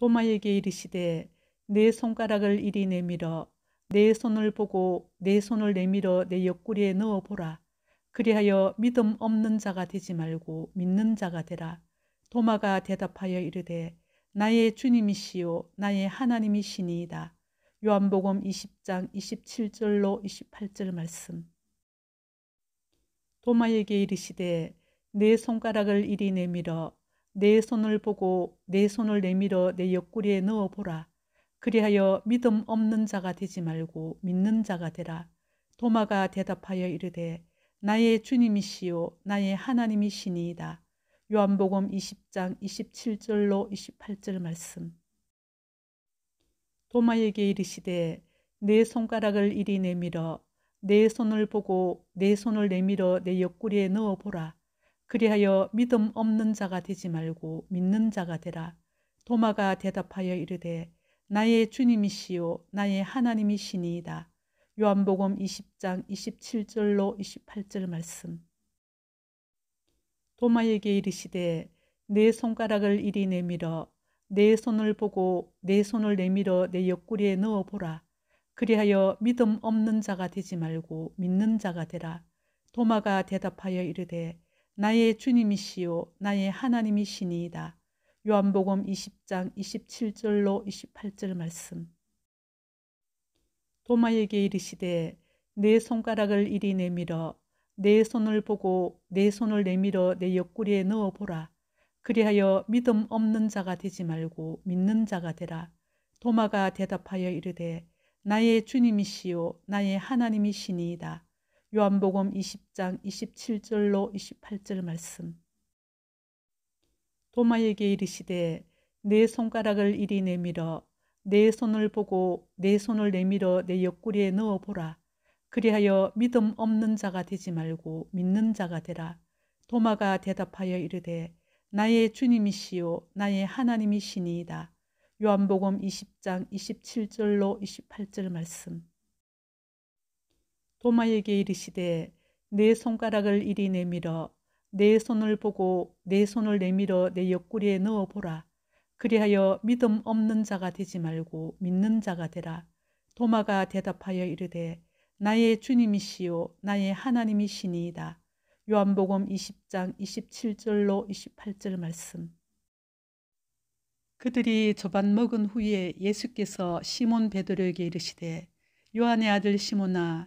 도마에게 이르시되 내 손가락을 이리 내밀어 내 손을 보고 내 손을 내밀어 내 옆구리에 넣어보라. 그리하여 믿음 없는 자가 되지 말고 믿는 자가 되라. 도마가 대답하여 이르되 나의 주님이시요 나의 하나님이시니이다. 요한복음 20장 27절로 28절 말씀 도마에게 이르시되 내 손가락을 이리 내밀어 내 손을 보고 내 손을 내밀어 내 옆구리에 넣어보라. 그리하여 믿음 없는 자가 되지 말고 믿는 자가 되라. 도마가 대답하여 이르되 나의 주님이시오 나의 하나님이시니이다. 요한복음 20장 27절로 28절 말씀. 도마에게 이르시되 내 손가락을 이리 내밀어 내 손을 보고 내 손을 내밀어 내 옆구리에 넣어보라. 그리하여 믿음 없는 자가 되지 말고 믿는 자가 되라. 도마가 대답하여 이르되 나의 주님이시요 나의 하나님이시니이다. 요한복음 20장 27절로 28절 말씀. 도마에게 이르시되 내 손가락을 이리 내밀어 내 손을 보고 내 손을 내밀어 내 옆구리에 넣어 보라. 그리하여 믿음 없는 자가 되지 말고 믿는 자가 되라. 도마가 대답하여 이르되 나의 주님이시요 나의 하나님이시니이다. 요한복음 20장 27절로 28절 말씀 도마에게 이르시되 내 손가락을 이리 내밀어 내 손을 보고 내 손을 내밀어 내 옆구리에 넣어보라. 그리하여 믿음 없는 자가 되지 말고 믿는 자가 되라. 도마가 대답하여 이르되 나의 주님이시요 나의 하나님이시니이다. 요한복음 20장 27절로 28절 말씀 도마에게 이르시되 내 손가락을 이리 내밀어 내 손을 보고 내 손을 내밀어 내 옆구리에 넣어보라. 그리하여 믿음 없는 자가 되지 말고 믿는 자가 되라. 도마가 대답하여 이르되 나의 주님이시요 나의 하나님이시니이다. 요한복음 20장 27절로 28절 말씀 도마에게 이르시되 내 손가락을 이리 내밀어 내 손을 보고 내 손을 내밀어 내 옆구리에 넣어 보라. 그리하여 믿음 없는 자가 되지 말고 믿는 자가 되라. 도마가 대답하여 이르되 나의 주님이시요 나의 하나님이시니이다. 요한복음 20장 27절로 28절 말씀. 그들이 저반 먹은 후에 예수께서 시몬 베드로에게 이르시되 요한의 아들 시몬아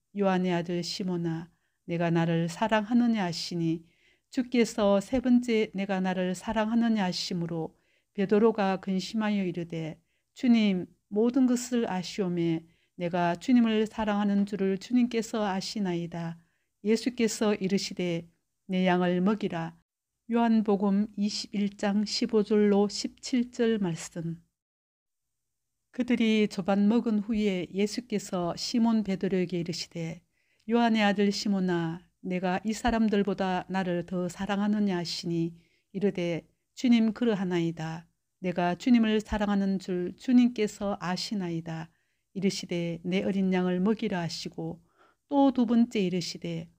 요한의 아들 시모나 내가 나를 사랑하느냐 하시니 주께서 세 번째 내가 나를 사랑하느냐 하심으로 베드로가 근심하여 이르되 주님 모든 것을 아시오매 내가 주님을 사랑하는 줄을 주님께서 아시나이다. 예수께서 이르시되 내 양을 먹이라. 요한복음 21장 15절로 17절 말씀. 그들이 저반 먹은 후에 예수께서 시몬 베드로에게 이르시되 요한의 아들 시몬아 내가 이 사람들보다 나를 더 사랑하느냐 하시니 이르되 주님 그러하나이다 내가 주님을 사랑하는 줄 주님께서 아시나이다 이르시되 내 어린 양을 먹이라 하시고 또 두 번째 이르시되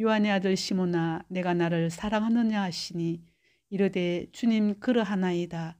요한의 아들 시몬아 내가 나를 사랑하느냐 하시니 이르되 주님 그러하나이다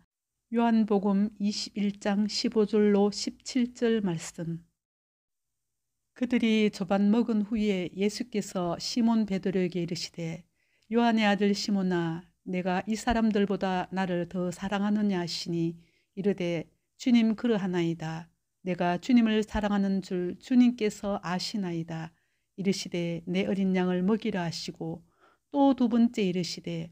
요한복음 21장 15절로 17절 말씀 그들이 저반 먹은 후에 예수께서 시몬 베드로에게 이르시되 요한의 아들 시몬아 내가 이 사람들보다 나를 더 사랑하느냐 하시니 이르되 주님 그러하나이다 내가 주님을 사랑하는 줄 주님께서 아시나이다 이르시되 내 어린 양을 먹이라 하시고 또 두 번째 이르시되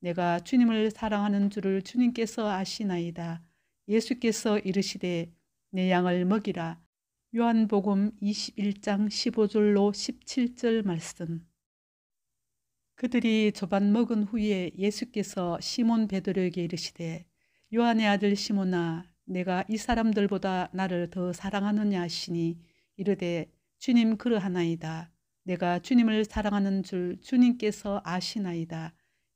내가 주님을 사랑하는 줄을 주님께서 아시나이다. 예수께서 이르시되 내 양을 먹이라. 요한복음 21장 15절로 17절 말씀. 그들이 저반 먹은 후에 예수께서 시몬 베드로에게 이르시되 요한의 아들 시몬아 내가 이 사람들보다 나를 더 사랑하느냐 하시니 이르되 주님 그러하나이다. 내가 주님을 사랑하는 줄 주님께서 아시나이다.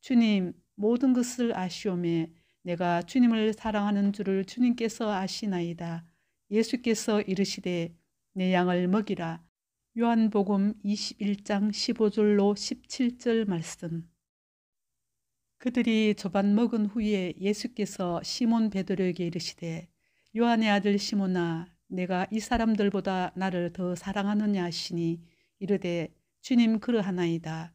주님, 모든 것을 아시오매 내가 주님을 사랑하는 줄을 주님께서 아시나이다. 예수께서 이르시되 내 양을 먹이라. 요한복음 21장 15절로 17절 말씀. 그들이 저반 먹은 후에 예수께서 시몬 베드로에게 이르시되 요한의 아들 시몬아 내가 이 사람들보다 나를 더 사랑하느냐 하시니 이르되 주님 그러하나이다.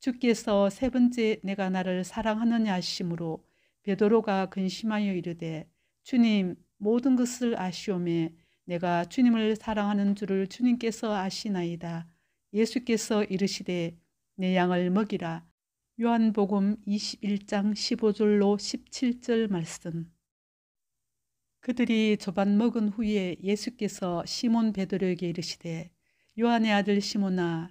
주께서 세 번째 내가 나를 사랑하느냐 하심으로 베드로가 근심하여 이르되 주님 모든 것을 아시오매 내가 주님을 사랑하는 줄을 주님께서 아시나이다. 예수께서 이르시되 내 양을 먹이라. 요한복음 21장 15절로 17절 말씀. 그들이 저반 먹은 후에 예수께서 시몬 베드로에게 이르시되 요한의 아들 시몬아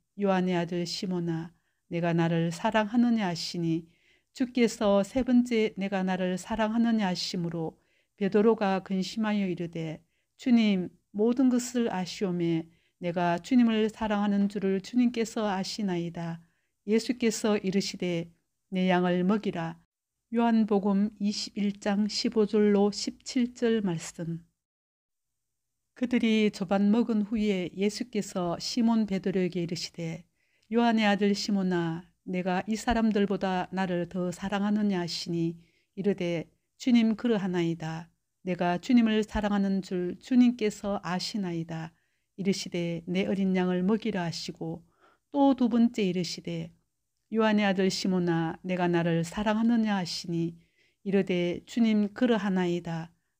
요한의 아들 시모나 내가 나를 사랑하느냐 하시니 주께서 세 번째 내가 나를 사랑하느냐 하심으로 베드로가 근심하여 이르되 주님 모든 것을 아시오매 내가 주님을 사랑하는 줄을 주님께서 아시나이다. 예수께서 이르시되 내 양을 먹이라. 요한복음 21장 15절로 17절 말씀. 그들이 저밥 먹은 후에 예수께서 시몬 베드로에게 이르시되 요한의 아들 시몬아 내가 이 사람들보다 나를 더 사랑하느냐 하시니 이르되 주님 그러하나이다 내가 주님을 사랑하는 줄 주님께서 아시나이다 이르시되 내 어린 양을 먹이라 하시고 또 두 번째 이르시되 요한의 아들 시몬아 내가 나를 사랑하느냐 하시니 이르되 주님 그러하나이다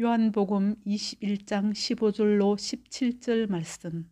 요한복음 21장 15절로 17절 말씀